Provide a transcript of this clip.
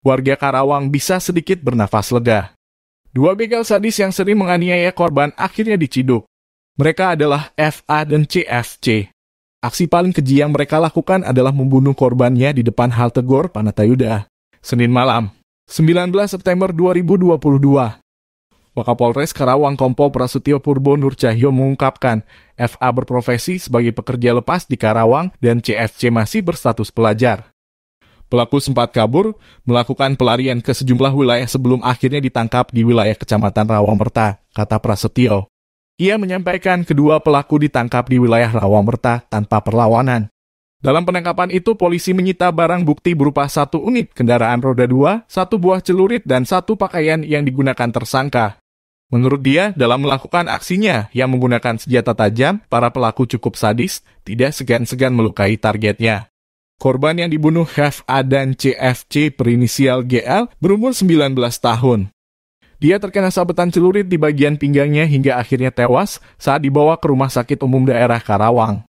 warga Karawang bisa sedikit bernafas lega. Dua begal sadis yang sering menganiaya korban akhirnya diciduk. Mereka adalah FA dan CFC. Aksi paling keji yang mereka lakukan adalah membunuh korbannya di depan halte Gor Panatayuda, Senin malam, 19 September 2022. Wakapolres Karawang Kompol Prasetyo Purbo Nur Cahyo mengungkapkan, FA berprofesi sebagai pekerja lepas di Karawang dan CFC masih berstatus pelajar. Pelaku sempat kabur, melakukan pelarian ke sejumlah wilayah sebelum akhirnya ditangkap di wilayah Kecamatan Rawamerta, kata Prasetyo. Ia menyampaikan kedua pelaku ditangkap di wilayah Rawamerta tanpa perlawanan. Dalam penangkapan itu, polisi menyita barang bukti berupa satu unit kendaraan roda dua, satu buah celurit, dan satu pakaian yang digunakan tersangka. Menurut dia, dalam melakukan aksinya yang menggunakan senjata tajam, para pelaku cukup sadis, tidak segan-segan melukai targetnya. Korban yang dibunuh A dan CFC berinisial GL berumur 19 tahun. Dia terkena sabetan celurit di bagian pinggangnya hingga akhirnya tewas saat dibawa ke Rumah Sakit Umum Daerah Karawang.